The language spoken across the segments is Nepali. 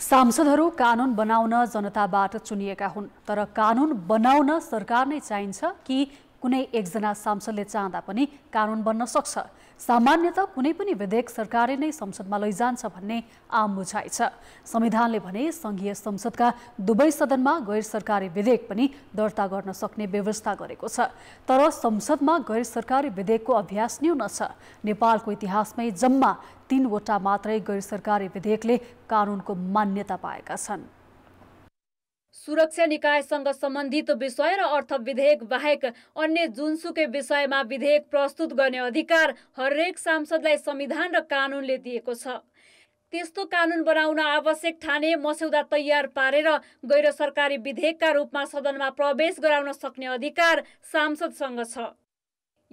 सांसदहरू कानुन बनाउन जनताबाट चुनिएका हुन् तर कानुन बनाउन सरकार नै चाहिन्छ कि कुनै एकजना सांसदले चाहँदा पनि कानुन बन्न सक्छ सामान्यत कुनै पनि विधेयक सरकारले नै संसदमा लैजान्छ भन्ने आम बुझाइ छ संविधानले भने सङ्घीय संसदका दुवै सदनमा गैर सरकारी विधेयक पनि दर्ता गर्न सक्ने व्यवस्था गरेको छ तर संसदमा गैर सरकारी विधेयकको अभ्यास न्यून छ नेपालको इतिहासमै जम्मा तिनवटा मात्रै गैर सरकारी विधेयकले कानुनको मान्यता पाएका छन् सुरक्षा निकायसँग सम्बन्धित विषय र अर्थ विधेयक बाहेक अन्य जुनसुकै विषयमा विधेयक प्रस्तुत गर्ने अधिकार हरेक सांसदलाई संविधान र कानुनले दिएको छ त्यस्तो कानुन बनाउन आवश्यक ठाने मस्यौदा तयार पारेर गैर सरकारी विधेयकका रूपमा सदनमा प्रवेश गराउन सक्ने अधिकार सांसदसँग छ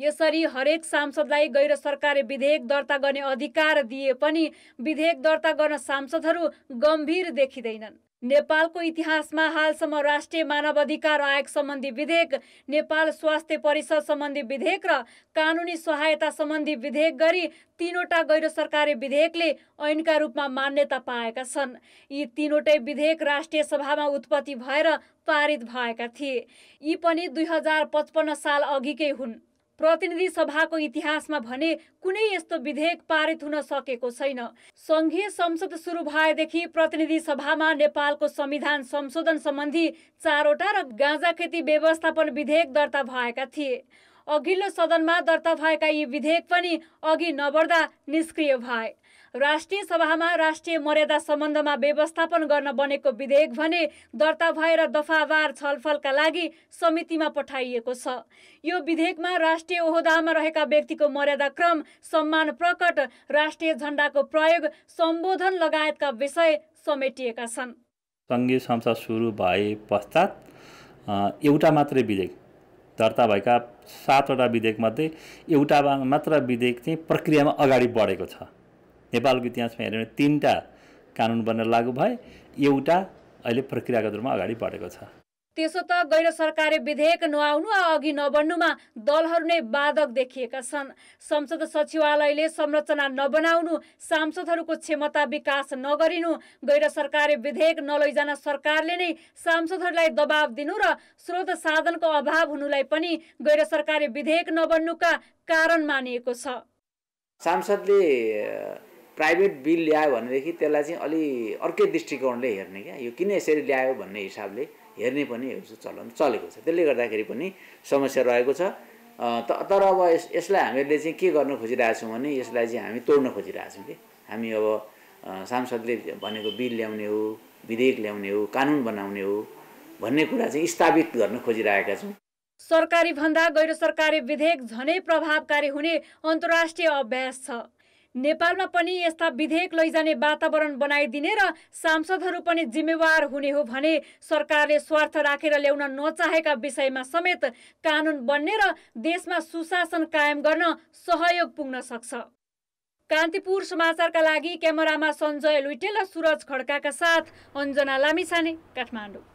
यसरी हरेक सांसदलाई गैर सरकारी विधेयक दर्ता गर्ने अधिकार दिए पनि विधेयक दर्ता गर्न सांसदहरू गम्भीर देखिँदैनन् नेपालको इतिहासमा हालसम्म राष्ट्रिय मानव अधिकार आयोग सम्बन्धी विधेयक नेपाल स्वास्थ्य परिषद सम्बन्धी विधेयक र कानुनी सहायता सम्बन्धी विधेयक गरी तिनवटा गैर सरकारी विधेयकले ऐनका रूपमा मान्यता पाएका छन् यी तिनवटै विधेयक राष्ट्रिय सभामा उत्पत्ति भएर पारित भएका थिए यी पनि दुई हजार पचपन्न साल अघिकै हुन् प्रतिनिधि सभाको इतिहासमा भने कुनै यस्तो विधेयक पारित हुन सकेको छैन सङ्घीय संसद सुरु भएदेखि प्रतिनिधि सभामा नेपालको संविधान संशोधन सम्बन्धी चारवटा र गाँजा खेती व्यवस्थापन विधेयक दर्ता भएका थिए अघिल्लो सदनमा दर्ता भएका यी विधेयक पनि अघि नबढ्दा निष्क्रिय भए राष्ट्रिय सभामा राष्ट्रिय मर्यादा सम्बन्धमा व्यवस्थापन गर्न बनेको विधेयक भने दर्ता भएर दफावार छलफलका लागि समितिमा पठाइएको छ यो विधेयकमा राष्ट्रिय ओहदामा रहेका व्यक्तिको मर्यादा क्रम सम्मान प्रकट राष्ट्रिय झण्डाको प्रयोग सम्बोधन लगायतका विषय समेटिएका छन् सङ्घीय संसद सुरु भए पश्चात एउटा मात्रै विधेयक दर्ता भएका सातवटा विधेयकमध्ये एउटा मात्र विधेयक चाहिँ प्रक्रियामा अगाडि बढेको छ नेपालको इतिहासमा हेऱ्यो भने तिनवटा कानुन बनेर लागू भए एउटा अहिले प्रक्रियागत रूपमा अगाडि बढेको छ त्यसो त गैर सरकारी विधेयक नआउनु अघि नबढ्नुमा दलहरू नै बाधक देखिएका छन् संसद सचिवालयले संरचना नबनाउनु सांसदहरूको क्षमता विकास नगरिनु गैर सरकारी विधेयक नलैजान सरकारले नै सांसदहरूलाई दबाव दिनु र स्रोत साधनको अभाव हुनुलाई पनि गैर सरकारी विधेयक नबन्नुका कारण मानिएको छ सांसदले प्राइभेट बिल ल्यायो भनेदेखि त्यसलाई चाहिँ अलि अर्कै दृष्टिकोणले हेर्ने क्या यो किन यसरी ल्यायो भन्ने हिसाबले हेर्ने पनि चलन चलेको छ त्यसले गर्दाखेरि पनि समस्या रहेको छ त तर अब यस यसलाई हामीहरूले चाहिँ के गर्न खोजिरहेछौँ भने यसलाई चाहिँ हामी तोड्न खोजिरहेछौँ कि हामी अब सांसदले भनेको बिल ल्याउने हो विधेयक ल्याउने हो कानुन बनाउने हो भन्ने कुरा चाहिँ स्थापित गर्न खोजिरहेका छौँ सरकारी भन्दा गैर सरकारी विधेयक झनै प्रभावकारी हुने अन्तर्राष्ट्रिय अभ्यास छ नेपालमा पनि यस्ता विधेयक लैजाने वातावरण बनाइदिने र सांसदहरू पनि जिम्मेवार हुने हो भने सरकारले स्वार्थ राखेर ल्याउन नचाहेका विषयमा समेत कानुन बन्ने र देशमा सुशासन कायम गर्न सहयोग पुग्न सक्छ कान्तिपुर समाचारका लागि क्यामेरामा सञ्जय लुइटेल र सुरज खड्काका साथ अञ्जना लामिछाने काठमाडौँ